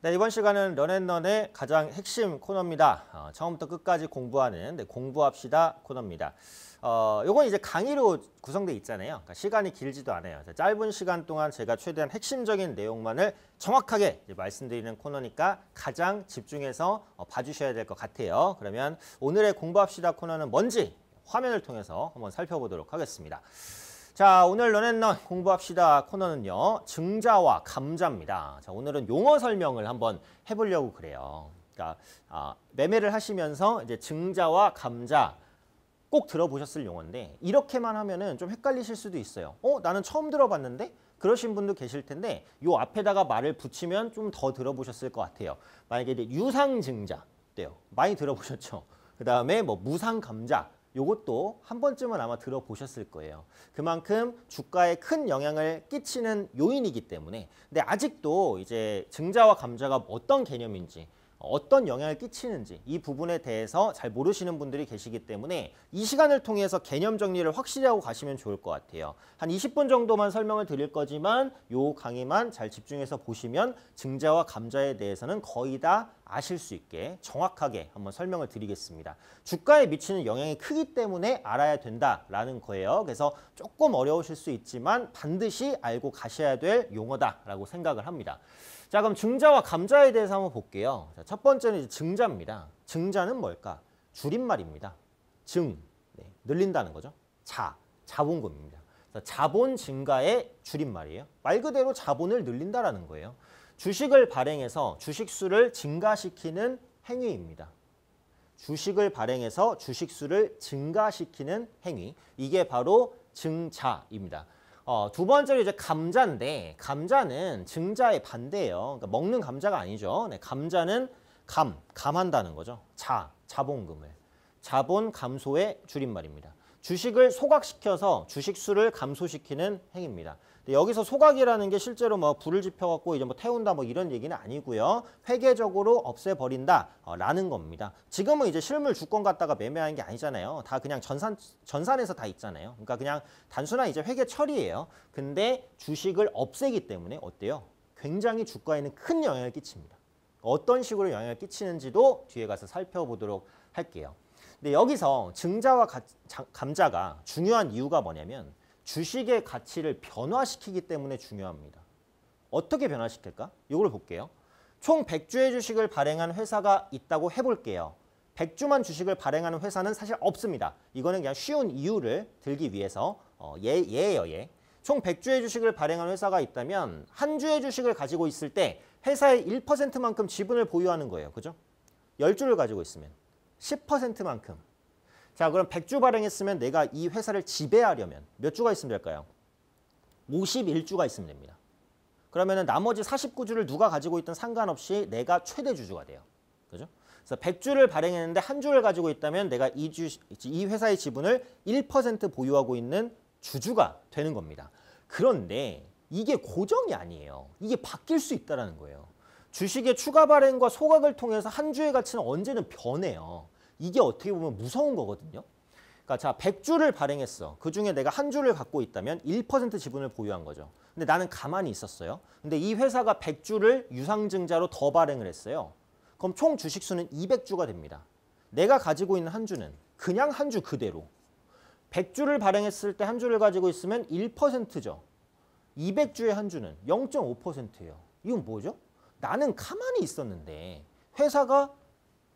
네, 이번 시간은 런앤런의 가장 핵심 코너입니다. 어, 처음부터 끝까지 공부하는 네, 공부합시다 코너입니다. 어, 요건 이제 강의로 구성돼 있잖아요. 그러니까 시간이 길지도 않아요. 짧은 시간 동안 제가 최대한 핵심적인 내용만을 정확하게 말씀드리는 코너니까 가장 집중해서 어, 봐주셔야 될 것 같아요. 그러면 오늘의 공부합시다 코너는 뭔지 화면을 통해서 한번 살펴보도록 하겠습니다. 자, 오늘 너넨넌 공부합시다 코너는요. 증자와 감자입니다. 자, 오늘은 용어 설명을 한번 해보려고 그래요. 그러니까 아, 매매를 하시면서 이제 증자와 감자 꼭 들어보셨을 용어인데 이렇게만 하면은 좀 헷갈리실 수도 있어요. 어, 나는 처음 들어봤는데? 그러신 분도 계실 텐데 요 앞에다가 말을 붙이면 좀 더 들어보셨을 것 같아요. 만약에 이제 유상증자 돼요. 많이 들어보셨죠? 그 다음에 뭐 무상감자 요것도 한 번쯤은 아마 들어보셨을 거예요. 그만큼 주가에 큰 영향을 끼치는 요인이기 때문에 근데 아직도 이제 증자와 감자가 어떤 개념인지 어떤 영향을 끼치는지 이 부분에 대해서 잘 모르시는 분들이 계시기 때문에 이 시간을 통해서 개념 정리를 확실히 하고 가시면 좋을 것 같아요. 한 20분 정도만 설명을 드릴 거지만 요 강의만 잘 집중해서 보시면 증자와 감자에 대해서는 거의 다 아실 수 있게 정확하게 한번 설명을 드리겠습니다. 주가에 미치는 영향이 크기 때문에 알아야 된다라는 거예요. 그래서 조금 어려우실 수 있지만 반드시 알고 가셔야 될 용어다라고 생각을 합니다. 자 그럼 증자와 감자에 대해서 한번 볼게요. 자, 첫 번째는 증자입니다. 증자는 뭘까? 줄임말입니다. 증, 네, 늘린다는 거죠. 자, 자본금입니다. 자본 증가의 줄임말이에요. 말 그대로 자본을 늘린다라는 거예요. 주식을 발행해서 주식수를 증가시키는 행위입니다. 주식을 발행해서 주식수를 증가시키는 행위. 이게 바로 증자입니다. 어, 두 번째로 이제 감자인데 감자는 증자의 반대예요. 그러니까 먹는 감자가 아니죠. 네, 감자는 감, 감한다는 거죠. 자, 자본금을. 자본 감소의 줄임말입니다. 주식을 소각시켜서 주식수를 감소시키는 행위입니다. 여기서 소각이라는 게 실제로 뭐 불을 지펴갖고 이제 뭐 태운다 뭐 이런 얘기는 아니고요. 회계적으로 없애버린다라는 어, 겁니다. 지금은 이제 실물 주권 갖다가 매매하는 게 아니잖아요. 다 그냥 전산, 전산에서 다 있잖아요. 그러니까 그냥 단순한 이제 회계 처리예요. 근데 주식을 없애기 때문에 어때요? 굉장히 주가에는 큰 영향을 끼칩니다. 어떤 식으로 영향을 끼치는지도 뒤에 가서 살펴보도록 할게요. 근데 여기서 증자와 감자가 중요한 이유가 뭐냐면 주식의 가치를 변화시키기 때문에 중요합니다. 어떻게 변화시킬까? 이걸 볼게요. 총 100주의 주식을 발행한 회사가 있다고 해볼게요. 100주만 주식을 발행하는 회사는 사실 없습니다. 이거는 그냥 쉬운 이유를 들기 위해서 어, 예, 예예요. 예. 총 100주의 주식을 발행한 회사가 있다면 한 주의 주식을 가지고 있을 때 회사의 1%만큼 지분을 보유하는 거예요. 그죠? 10주를 가지고 있으면 10%만큼 자 그럼 100주 발행했으면 내가 이 회사를 지배하려면 몇 주가 있으면 될까요? 51주가 있으면 됩니다. 그러면 나머지 49주를 누가 가지고 있든 상관없이 내가 최대 주주가 돼요. 그죠? 그래서 100주를 발행했는데 한 주를 가지고 있다면 내가 이, 주, 이 회사의 지분을 1% 보유하고 있는 주주가 되는 겁니다. 그런데 이게 고정이 아니에요. 이게 바뀔 수 있다는 거예요. 주식의 추가 발행과 소각을 통해서 한 주의 가치는 언제든 변해요. 이게 어떻게 보면 무서운 거거든요. 그러니까 자, 100주를 발행했어. 그중에 내가 한 주를 갖고 있다면 1% 지분을 보유한 거죠. 근데 나는 가만히 있었어요. 근데 이 회사가 100주를 유상증자로 더 발행을 했어요. 그럼 총 주식 수는 200주가 됩니다. 내가 가지고 있는 한 주는 그냥 한 주 그대로 100주를 발행했을 때 한 주를 가지고 있으면 1%죠. 200주의 한 주는 0.5%예요. 이건 뭐죠? 나는 가만히 있었는데 회사가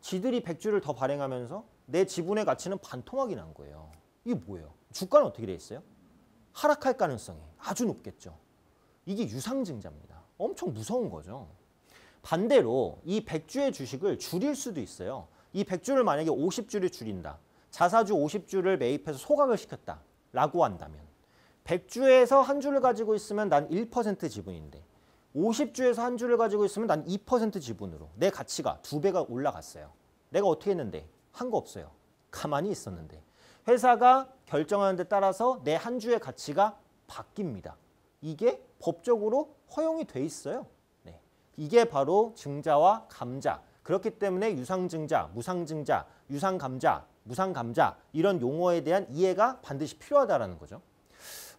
지들이 100주를 더 발행하면서 내 지분의 가치는 반토막이 난 거예요. 이게 뭐예요? 주가는 어떻게 돼 있어요? 하락할 가능성이 아주 높겠죠. 이게 유상증자입니다. 엄청 무서운 거죠. 반대로 이 100주의 주식을 줄일 수도 있어요. 이 100주를 만약에 50주를 줄인다. 자사주 50주를 매입해서 소각을 시켰다라고 한다면 100주에서 한 주를 가지고 있으면 난 1% 지분인데 50주에서 한 주를 가지고 있으면 난 2% 지분으로 내 가치가 두 배가 올라갔어요. 내가 어떻게 했는데? 한 거 없어요. 가만히 있었는데. 회사가 결정하는 데 따라서 내 한 주의 가치가 바뀝니다. 이게 법적으로 허용이 돼 있어요. 네. 이게 바로 증자와 감자. 그렇기 때문에 유상증자, 무상증자, 유상감자, 무상감자 이런 용어에 대한 이해가 반드시 필요하다는 거죠.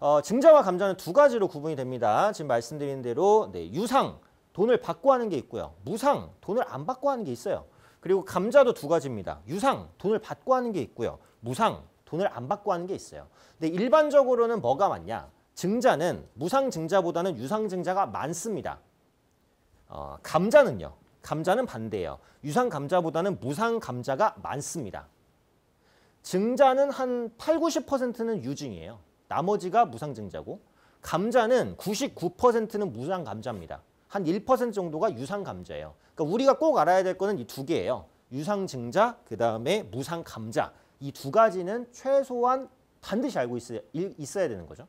어, 증자와 감자는 두 가지로 구분이 됩니다. 지금 말씀드린 대로 네, 유상, 돈을 받고 하는 게 있고요. 무상, 돈을 안 받고 하는 게 있어요. 그리고 감자도 두 가지입니다. 유상, 돈을 받고 하는 게 있고요. 무상, 돈을 안 받고 하는 게 있어요. 근데 일반적으로는 뭐가 많냐? 증자는 무상 증자보다는 유상 증자가 많습니다. 어, 감자는요. 감자는 반대예요. 유상 감자보다는 무상 감자가 많습니다. 증자는 한 8, 90%는 유증이에요. 나머지가 무상증자고 감자는 99%는 무상감자입니다. 한 1% 정도가 유상감자예요. 그러니까 우리가 꼭 알아야 될 거는 이두 개예요. 유상증자, 그다음에 무상감자. 이 두 가지는 최소한 반드시 알고 있어야, 있어야 되는 거죠.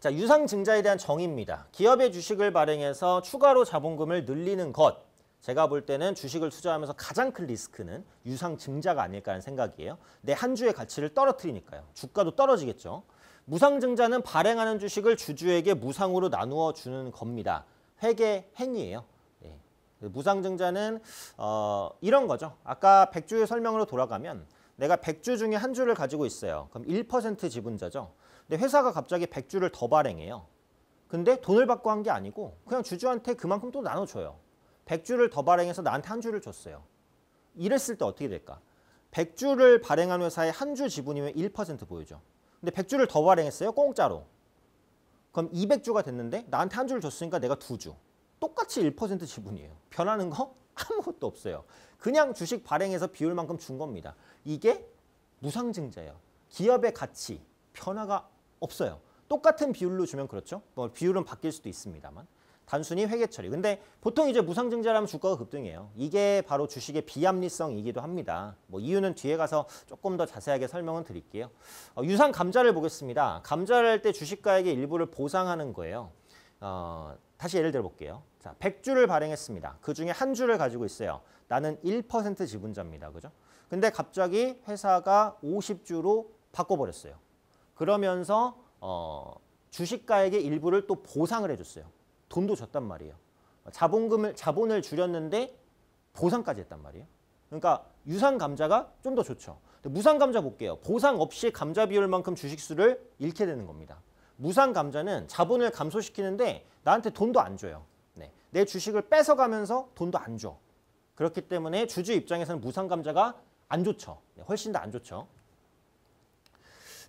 자, 유상증자에 대한 정의입니다. 기업의 주식을 발행해서 추가로 자본금을 늘리는 것. 제가 볼 때는 주식을 투자하면서 가장 큰 리스크는 유상 증자가 아닐까라는 생각이에요. 내 한 주의 가치를 떨어뜨리니까요. 주가도 떨어지겠죠. 무상 증자는 발행하는 주식을 주주에게 무상으로 나누어 주는 겁니다. 회계 행위예요. 네. 무상 증자는 어, 이런 거죠. 아까 1 0 0주의 설명으로 돌아가면 내가 1 0 0주 중에 한 주를 가지고 있어요. 그럼 1% 지분자죠. 근데 회사가 갑자기 1 0 0주를더 발행해요. 근데 돈을 받고 한 게 아니고 그냥 주주한테 그만큼 또 나눠줘요. 100주를 더 발행해서 나한테 한 주를 줬어요. 이랬을 때 어떻게 될까? 100주를 발행한 회사의 한 주 지분이면 1% 보여죠. 근데 100주를 더 발행했어요. 공짜로. 그럼 200주가 됐는데 나한테 한 주를 줬으니까 내가 두 주. 똑같이 1% 지분이에요. 변하는 거 아무것도 없어요. 그냥 주식 발행해서 비율만큼 준 겁니다. 이게 무상증자예요. 기업의 가치, 변화가 없어요. 똑같은 비율로 주면 그렇죠. 뭐 비율은 바뀔 수도 있습니다만. 단순히 회계 처리. 근데 보통 이제 무상증자라면 주가가 급등해요. 이게 바로 주식의 비합리성이기도 합니다. 뭐 이유는 뒤에 가서 조금 더 자세하게 설명을 드릴게요. 어, 유상 감자를 보겠습니다. 감자를 할 때 주식가액의 일부를 보상하는 거예요. 어, 다시 예를 들어볼게요. 자, 100주를 발행했습니다. 그 중에 한 주를 가지고 있어요. 나는 1% 지분자입니다. 그죠? 근데 갑자기 회사가 50주로 바꿔버렸어요. 그러면서 어, 주식가액의 일부를 또 보상을 해줬어요. 돈도 줬단 말이에요. 자본금을 자본을 줄였는데 보상까지 했단 말이에요. 그러니까 유상 감자가 좀 더 좋죠. 무상 감자 볼게요. 보상 없이 감자 비율만큼 주식수를 잃게 되는 겁니다. 무상 감자는 자본을 감소시키는데 나한테 돈도 안 줘요. 네. 내 주식을 뺏어가면서 돈도 안 줘. 그렇기 때문에 주주 입장에서는 무상 감자가 안 좋죠. 네. 훨씬 더 안 좋죠.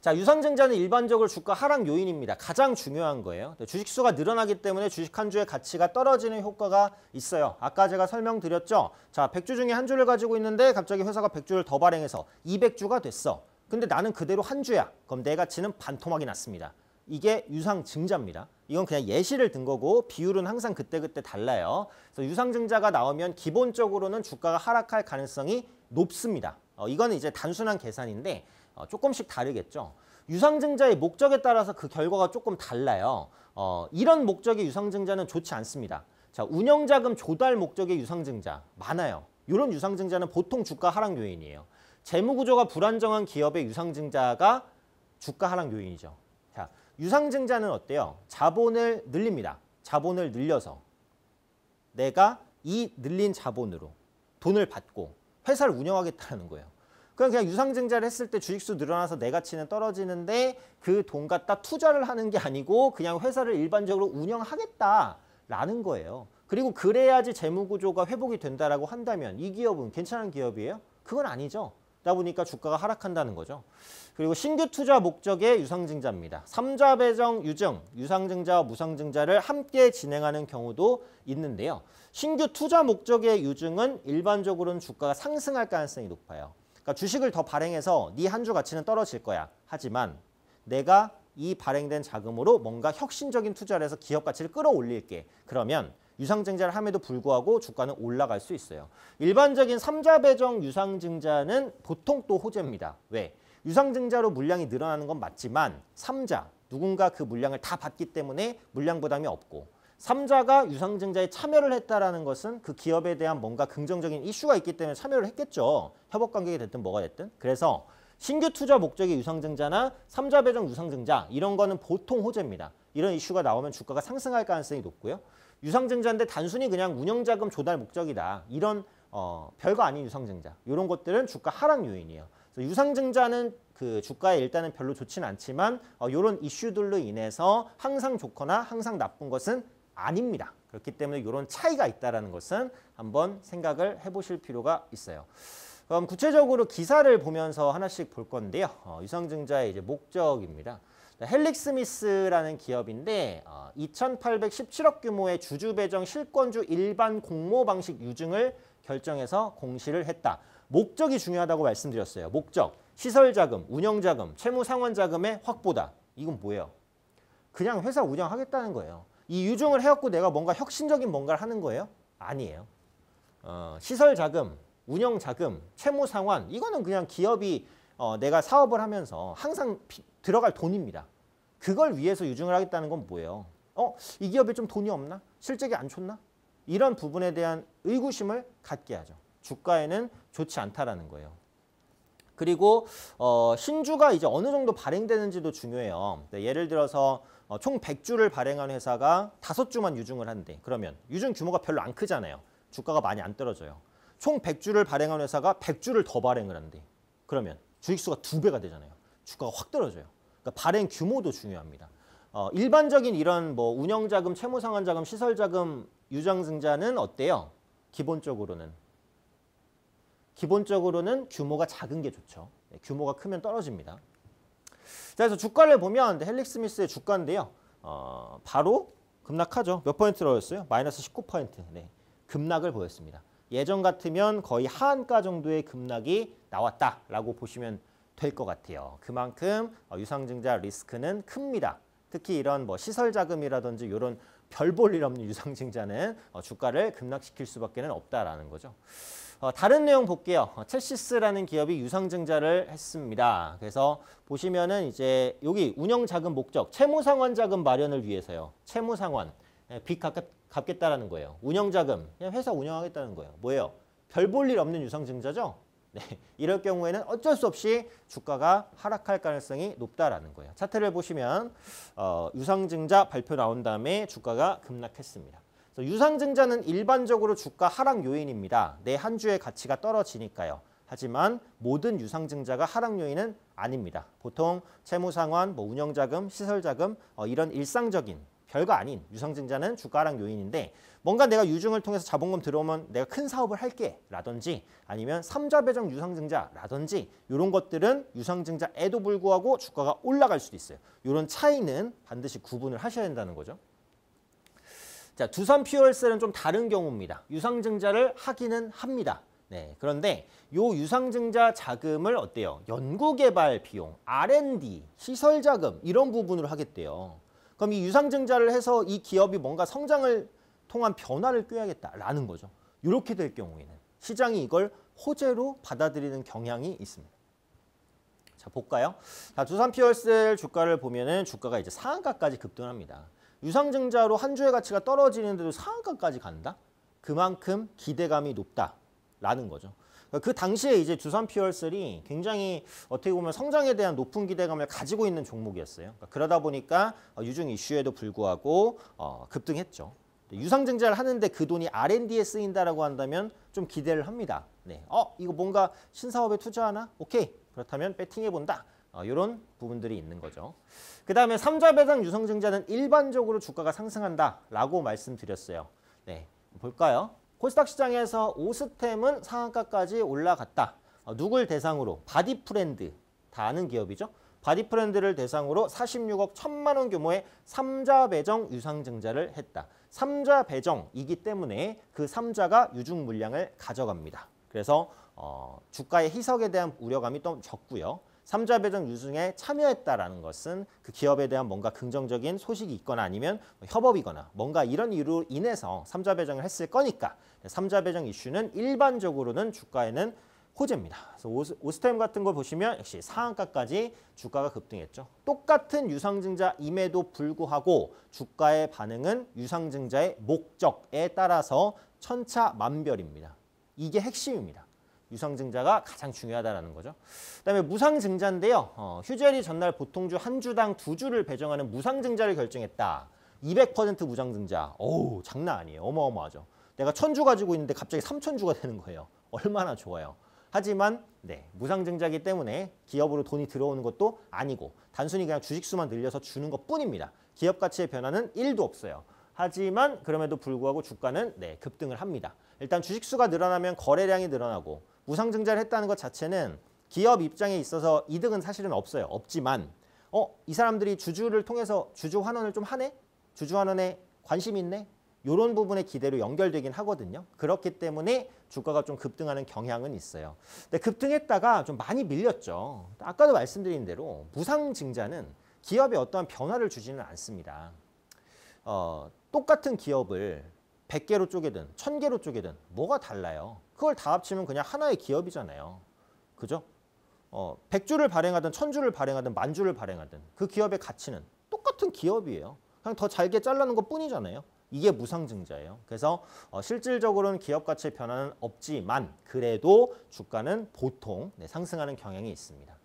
자, 유상증자는 일반적으로 주가 하락 요인입니다. 가장 중요한 거예요. 주식 수가 늘어나기 때문에 주식 한 주의 가치가 떨어지는 효과가 있어요. 아까 제가 설명드렸죠. 자, 100주 중에 한 주를 가지고 있는데 갑자기 회사가 100주를 더 발행해서 200주가 됐어. 근데 나는 그대로 한 주야. 그럼 내 가치는 반토막이 났습니다. 이게 유상증자입니다. 이건 그냥 예시를 든 거고 비율은 항상 그때그때 달라요. 그래서 유상증자가 나오면 기본적으로는 주가가 하락할 가능성이 높습니다. 어, 이건 이제 단순한 계산인데 어, 조금씩 다르겠죠. 유상증자의 목적에 따라서 그 결과가 조금 달라요. 어, 이런 목적의 유상증자는 좋지 않습니다. 자, 운영자금 조달 목적의 유상증자 많아요. 이런 유상증자는 보통 주가 하락 요인이에요. 재무구조가 불안정한 기업의 유상증자가 주가 하락 요인이죠. 자, 유상증자는 어때요? 자본을 늘립니다. 자본을 늘려서 내가 이 늘린 자본으로 돈을 받고 회사를 운영하겠다는 거예요. 그냥 그냥 유상증자를 했을 때 주식수 늘어나서 내 가치는 떨어지는데 그 돈 갖다 투자를 하는 게 아니고 그냥 회사를 일반적으로 운영하겠다라는 거예요. 그리고 그래야지 재무구조가 회복이 된다라고 한다면 이 기업은 괜찮은 기업이에요? 그건 아니죠. 그다 보니까 주가가 하락한다는 거죠. 그리고 신규 투자 목적의 유상증자입니다. 삼자 배정 유증, 유상증자와 무상증자를 함께 진행하는 경우도 있는데요. 신규 투자 목적의 유증은 일반적으로는 주가가 상승할 가능성이 높아요. 그러니까 주식을 더 발행해서 네 한 주 가치는 떨어질 거야. 하지만 내가 이 발행된 자금으로 뭔가 혁신적인 투자를 해서 기업 가치를 끌어올릴게. 그러면 유상증자를 함에도 불구하고 주가는 올라갈 수 있어요. 일반적인 삼자배정 유상증자는 보통 또 호재입니다. 왜? 유상증자로 물량이 늘어나는 건 맞지만 삼자 누군가 그 물량을 다 받기 때문에 물량 부담이 없고 삼자가 유상증자에 참여를 했다라는 것은 그 기업에 대한 뭔가 긍정적인 이슈가 있기 때문에 참여를 했겠죠. 협업관계가 됐든 뭐가 됐든. 그래서 신규 투자 목적의 유상증자나 삼자 배정 유상증자 이런 거는 보통 호재입니다. 이런 이슈가 나오면 주가가 상승할 가능성이 높고요. 유상증자인데 단순히 그냥 운영자금 조달 목적이다. 이런 어, 별거 아닌 유상증자. 이런 것들은 주가 하락 요인이에요. 유상증자는 그 주가에 일단은 별로 좋진 않지만 어, 이런 이슈들로 인해서 항상 좋거나 항상 나쁜 것은 아닙니다. 그렇기 때문에 이런 차이가 있다는 것은 한번 생각을 해보실 필요가 있어요. 그럼 구체적으로 기사를 보면서 하나씩 볼 건데요. 어, 유상증자의 이제 목적입니다. 헬릭스미스라는 기업인데 어, 2,817억 규모의 주주 배정 실권주 일반 공모 방식 유증을 결정해서 공시를 했다. 목적이 중요하다고 말씀드렸어요. 목적, 시설자금, 운영자금, 채무상환자금의 확보다. 이건 뭐예요? 그냥 회사 운영하겠다는 거예요. 이 유종을 해갖고 내가 뭔가 혁신적인 뭔가를 하는 거예요? 아니에요. 어, 시설 자금, 운영 자금, 채무 상환 이거는 그냥 기업이 어, 내가 사업을 하면서 항상 피, 들어갈 돈입니다. 그걸 위해서 유증을 하겠다는 건 뭐예요? 어? 이 기업에 좀 돈이 없나? 실적이 안 좋나? 이런 부분에 대한 의구심을 갖게 하죠. 주가에는 좋지 않다라는 거예요. 그리고 어, 신주가 이제 어느 정도 발행되는지도 중요해요. 네, 예를 들어서 어, 총 100주를 발행한 회사가 5주만 유증을 한대. 그러면 유증 규모가 별로 안 크잖아요. 주가가 많이 안 떨어져요. 총 100주를 발행한 회사가 100주를 더 발행을 한대. 그러면 주식수가 2배가 되잖아요. 주가가 확 떨어져요. 그러니까 발행 규모도 중요합니다. 어, 일반적인 이런 뭐 운영자금, 채무상환자금, 시설자금 유장증자는 어때요? 기본적으로는 기본적으로는 규모가 작은 게 좋죠. 예, 규모가 크면 떨어집니다. 자, 그래서 주가를 보면 헬릭 스미스의 주가인데요. 어, 바로 급락하죠. 몇 퍼센트 로였어요 마이너스 19%. 네. 급락을 보였습니다. 예전 같으면 거의 하한가 정도의 급락이 나왔다라고 보시면 될 것 같아요. 그만큼 어, 유상증자 리스크는 큽니다. 특히 이런 뭐 시설 자금이라든지 이런 별 볼일 없는 유상증자는 어, 주가를 급락시킬 수밖에 없다라는 거죠. 어, 다른 내용 볼게요. 어, 첼시스라는 기업이 유상증자를 했습니다. 그래서 보시면은 이제 여기 운영자금 목적, 채무상환자금 마련을 위해서요. 채무상환, 예, 빚 갚, 갚겠다라는 거예요. 운영자금, 그냥 회사 운영하겠다는 거예요. 뭐예요? 별 볼 일 없는 유상증자죠? 네, 이럴 경우에는 어쩔 수 없이 주가가 하락할 가능성이 높다라는 거예요. 차트를 보시면 어, 유상증자 발표 나온 다음에 주가가 급락했습니다. 유상증자는 일반적으로 주가 하락 요인입니다. 내 한 주의 가치가 떨어지니까요. 하지만 모든 유상증자가 하락 요인은 아닙니다. 보통 채무상환, 뭐 운영자금, 시설자금 어, 이런 일상적인 별거 아닌 유상증자는 주가 하락 요인인데 뭔가 내가 유증을 통해서 자본금 들어오면 내가 큰 사업을 할게 라든지 아니면 삼자 배정 유상증자 라든지 이런 것들은 유상증자에도 불구하고 주가가 올라갈 수도 있어요. 이런 차이는 반드시 구분을 하셔야 된다는 거죠. 자, 두산 퓨얼셀은 좀 다른 경우입니다. 유상증자를 하기는 합니다. 네, 그런데 요 유상증자 자금을 어때요? 연구개발 비용, R&D, 시설 자금 이런 부분으로 하겠대요. 그럼 이 유상증자를 해서 이 기업이 뭔가 성장을 통한 변화를 꾀하겠다라는 거죠. 이렇게 될 경우에는 시장이 이걸 호재로 받아들이는 경향이 있습니다. 자 볼까요? 자 두산 피어셀 주가를 보면은 주가가 이제 상한가까지 급등합니다. 유상증자로 한 주의 가치가 떨어지는데도 상한가까지 간다. 그만큼 기대감이 높다라는 거죠. 그러니까 그 당시에 이제 주산 피얼셀이 굉장히 어떻게 보면 성장에 대한 높은 기대감을 가지고 있는 종목이었어요. 그러니까 그러다 보니까 어, 유중 이슈에도 불구하고 어, 급등했죠. 유상증자를 하는데 그 돈이 R&D에 쓰인다라고 한다면 좀 기대를 합니다. 네. 어, 이거 뭔가 신사업에 투자하나? 오케이. 그렇다면 배팅해 본다. 이런 어, 부분들이 있는 거죠. 그 다음에 3자 배당 유상증자는 일반적으로 주가가 상승한다라고 말씀드렸어요. 네, 볼까요? 코스닥 시장에서 오스템은 상한가까지 올라갔다. 어, 누굴 대상으로? 바디프렌드. 다 아는 기업이죠. 바디프렌드를 대상으로 46억 1천만 원 규모의 3자 배정 유상증자를 했다. 3자 배정이기 때문에 그 3자가 유중 물량을 가져갑니다. 그래서 어, 주가의 희석에 대한 우려감이 좀 적고요. 삼자 배정 유승에 참여했다라는 것은 그 기업에 대한 뭔가 긍정적인 소식이 있거나 아니면 뭐 협업이거나 뭔가 이런 이유로 인해서 삼자 배정을 했을 거니까 삼자 배정 이슈는 일반적으로는 주가에는 호재입니다. 그래서 오스, 오스템 같은 걸 보시면 역시 상한가까지 주가가 급등했죠. 똑같은 유상증자임에도 불구하고 주가의 반응은 유상증자의 목적에 따라서 천차만별입니다. 이게 핵심입니다. 유상증자가 가장 중요하다는 거죠. 그다음에 무상증자인데요. 어, 휴재이 전날 보통주 한 주당 두 주를 배정하는 무상증자를 결정했다. 200% 무상증자. 어우 장난 아니에요. 어마어마하죠. 내가 천주 가지고 있는데 갑자기 삼천 주가 되는 거예요. 얼마나 좋아요. 하지만 네 무상증자기 때문에 기업으로 돈이 들어오는 것도 아니고 단순히 그냥 주식수만 늘려서 주는 것뿐입니다. 기업 가치의 변화는 1도 없어요. 하지만 그럼에도 불구하고 주가는 네 급등을 합니다. 일단 주식수가 늘어나면 거래량이 늘어나고 우상증자를 했다는 것 자체는 기업 입장에 있어서 이득은 사실은 없어요. 없지만 어이 사람들이 주주를 통해서 주주 환원을 좀 하네? 주주 환원에 관심 있네? 이런 부분의 기대로 연결되긴 하거든요. 그렇기 때문에 주가가 좀 급등하는 경향은 있어요. 근데 급등했다가 좀 많이 밀렸죠. 아까도 말씀드린 대로 무상증자는 기업에 어떠한 변화를 주지는 않습니다. 어, 똑같은 기업을 100개로 쪼개든 1000개로 쪼개든 뭐가 달라요? 그걸 다 합치면 그냥 하나의 기업이잖아요. 그죠? 어, 100주를 발행하든 1000주를 발행하든 만주를 발행하든 그 기업의 가치는 똑같은 기업이에요. 그냥 더 잘게 잘라는 것 뿐이잖아요. 이게 무상증자예요. 그래서 어, 실질적으로는 기업 가치의 변화는 없지만 그래도 주가는 보통 네, 상승하는 경향이 있습니다.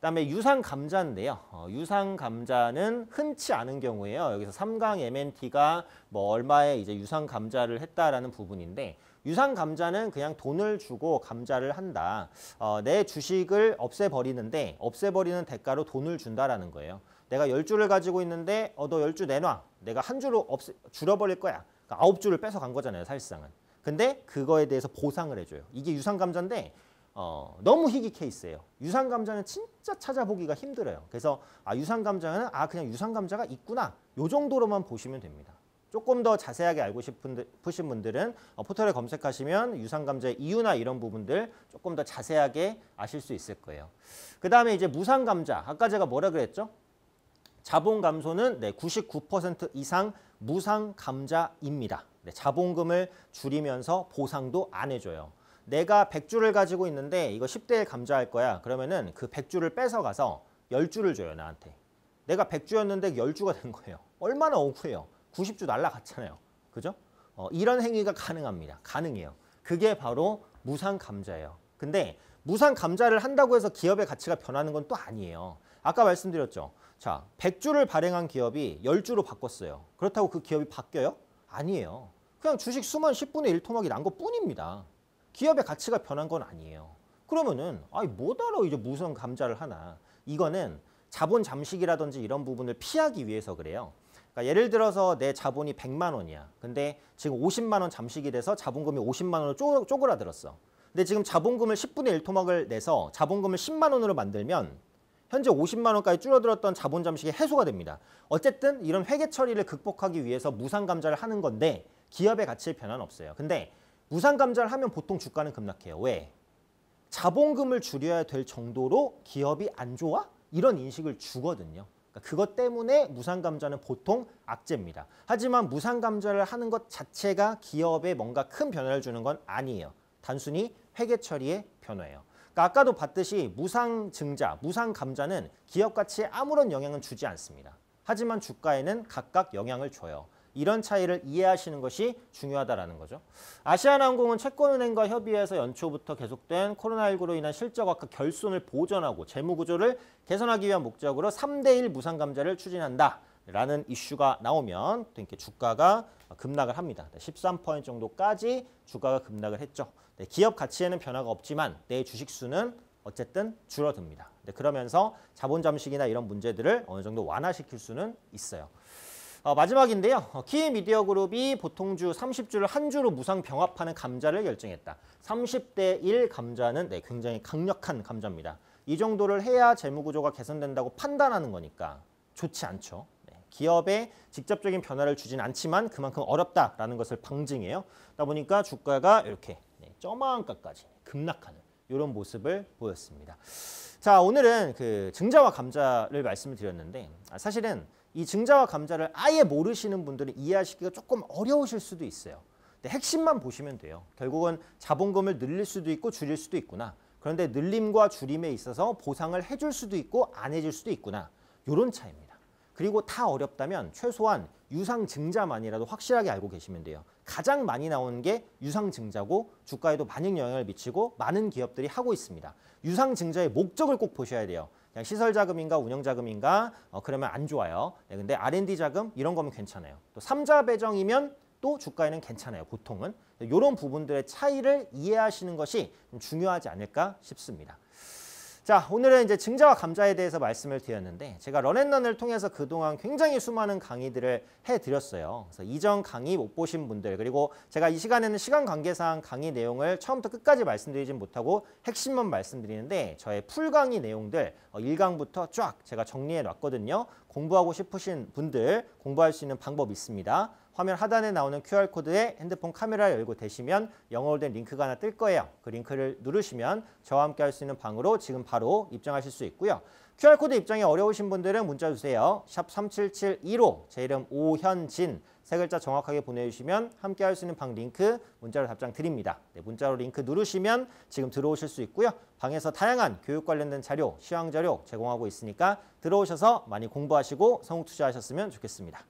그다음에 유상 감자인데요. 어, 유상 감자는 흔치 않은 경우에요. 여기서 삼강 MNT가 뭐 얼마에 이제 유상 감자를 했다라는 부분인데 유상 감자는 그냥 돈을 주고 감자를 한다. 어, 내 주식을 없애버리는데 없애버리는 대가로 돈을 준다라는 거예요. 내가 열주를 가지고 있는데 어, 너열주 내놔. 내가 한 주로 없애, 줄어버릴 거야. 그러니까 아홉 주를 뺏어간 거잖아요. 사실상은. 근데 그거에 대해서 보상을 해줘요. 이게 유상 감자인데 어, 너무 희귀 케이스예요. 유상 감자는 진짜 찾아보기가 힘들어요. 그래서 아, 유상 감자는 아 그냥 유상 감자가 있구나. 요 정도로만 보시면 됩니다. 조금 더 자세하게 알고 싶으신 분들은 어, 포털에 검색하시면 유상감자의 이유나 이런 부분들 조금 더 자세하게 아실 수 있을 거예요. 그 다음에 이제 무상감자. 아까 제가 뭐라 그랬죠? 자본 감소는 네, 99% 이상 무상감자입니다. 네, 자본금을 줄이면서 보상도 안 해줘요. 내가 100주를 가지고 있는데 이거 1 0대에 감자할 거야. 그러면은 그 100주를 뺏어가서 10주를 줘요, 나한테. 내가 100주였는데 10주가 된 거예요. 얼마나 억울해요. 90주 날라갔잖아요. 그죠? 어, 이런 행위가 가능합니다. 가능해요. 그게 바로 무상 감자예요. 근데 무상 감자를 한다고 해서 기업의 가치가 변하는 건 또 아니에요. 아까 말씀드렸죠. 자, 100주를 발행한 기업이 10주로 바꿨어요. 그렇다고 그 기업이 바뀌어요? 아니에요. 그냥 주식 수만 10분의 1 토막이 난 것 뿐입니다. 기업의 가치가 변한 건 아니에요. 그러면은 아이 뭐다로 이제 무슨 감자를 하나. 이거는 자본 잠식이라든지 이런 부분을 피하기 위해서 그래요. 그러니까 예를 들어서 내 자본이 100만 원이야. 근데 지금 50만 원 잠식이 돼서 자본금이 50만 원으로 쪼, 쪼그라들었어. 근데 지금 자본금을 10분의 1토막을 내서 자본금을 10만 원으로 만들면 현재 50만 원까지 줄어들었던 자본 잠식이 해소가 됩니다. 어쨌든 이런 회계 처리를 극복하기 위해서 무상 감자를 하는 건데 기업의 가치에 변화는 없어요. 근데 무상 감자를 하면 보통 주가는 급락해요. 왜? 자본금을 줄여야 될 정도로 기업이 안 좋아? 이런 인식을 주거든요. 그러니까 그것 때문에 무상감자는 보통 악재입니다. 하지만 무상감자를 하는 것 자체가 기업에 뭔가 큰 변화를 주는 건 아니에요. 단순히 회계처리의 변화예요. 그러니까 아까도 봤듯이 무상증자, 무상감자는 기업 가치에 아무런 영향은 주지 않습니다. 하지만 주가에는 각각 영향을 줘요. 이런 차이를 이해하시는 것이 중요하다라는 거죠. 아시아나항공은 채권은행과 협의해서 연초부터 계속된 코로나19로 인한 실적 악화 결손을 보전하고 재무구조를 개선하기 위한 목적으로 3대1 무상감자를 추진한다. 라는 이슈가 나오면 이렇게 주가가 급락을 합니다. 13% 정도까지 주가가 급락을 했죠. 네, 기업 가치에는 변화가 없지만 내 주식 수는 어쨌든 줄어듭니다. 네, 그러면서 자본 잠식이나 이런 문제들을 어느 정도 완화시킬 수는 있어요. 어, 마지막인데요. 어, 키 미디어 그룹이 보통주 30주를 한 주로 무상 병합하는 감자를 결정했다. 30대 1 감자는 네, 굉장히 강력한 감자입니다. 이 정도를 해야 재무구조가 개선된다고 판단하는 거니까 좋지 않죠. 네, 기업에 직접적인 변화를 주진 않지만 그만큼 어렵다라는 것을 방증해요. 그러다 보니까 주가가 이렇게 점마한가까지 네, 급락하는 이런 모습을 보였습니다. 자 오늘은 그 증자와 감자를 말씀을 드렸는데 아, 사실은 이 증자와 감자를 아예 모르시는 분들은 이해하시기가 조금 어려우실 수도 있어요. 근데 핵심만 보시면 돼요. 결국은 자본금을 늘릴 수도 있고 줄일 수도 있구나. 그런데 늘림과 줄임에 있어서 보상을 해줄 수도 있고 안 해줄 수도 있구나. 이런 차이입니다. 그리고 다 어렵다면 최소한 유상증자만이라도 확실하게 알고 계시면 돼요. 가장 많이 나오는 게 유상증자고 주가에도 많은 영향을 미치고 많은 기업들이 하고 있습니다. 유상증자의 목적을 꼭 보셔야 돼요. 그냥 시설 자금인가 운영 자금인가 어, 그러면 안 좋아요. 네, 근데 R&D 자금 이런 거면 괜찮아요. 또 3자 배정이면 또 주가에는 괜찮아요. 보통은. 이런 부분들의 차이를 이해하시는 것이 중요하지 않을까 싶습니다. 자, 오늘은 이제 증자와 감자에 대해서 말씀을 드렸는데 제가 런앤런을 통해서 그동안 굉장히 수많은 강의들을 해드렸어요. 그래서 이전 강의 못 보신 분들 그리고 제가 이 시간에는 시간 관계상 강의 내용을 처음부터 끝까지 말씀드리진 못하고 핵심만 말씀드리는데 저의 풀강의 내용들 어, 일강부터쫙 제가 정리해 놨거든요. 공부하고 싶으신 분들 공부할 수 있는 방법 있습니다. 화면 하단에 나오는 QR코드에 핸드폰 카메라 열고 대시면 영어로 된 링크가 하나 뜰 거예요. 그 링크를 누르시면 저와 함께 할 수 있는 방으로 지금 바로 입장하실 수 있고요. QR코드 입장이 어려우신 분들은 문자 주세요. 샵 3771호 제 이름 오현진 세 글자 정확하게 보내주시면 함께 할 수 있는 방 링크 문자로 답장 드립니다. 네, 문자로 링크 누르시면 지금 들어오실 수 있고요. 방에서 다양한 교육 관련된 자료, 시황 자료 제공하고 있으니까 들어오셔서 많이 공부하시고 성공 투자하셨으면 좋겠습니다.